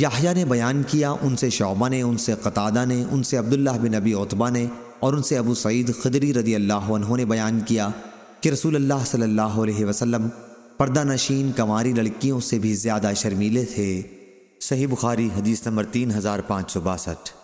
याहिया ने बयान किया उनसे शौबा ने उनसे कतादा ने उनसे अब्दुल्ला बिन नबी उतबा ने और उनसे अबू सईद खदरी रदी अल्लाह ने बयान किया कि रसूल अल्लाह सल्लल्लाहु अलैहि वसल्लम पर्दा नशीन कंवारी लड़कियों से भी ज़्यादा शर्मीले थे सही बुखारी हदीस नंबर तीन हज़ार पाँच सौ बासठ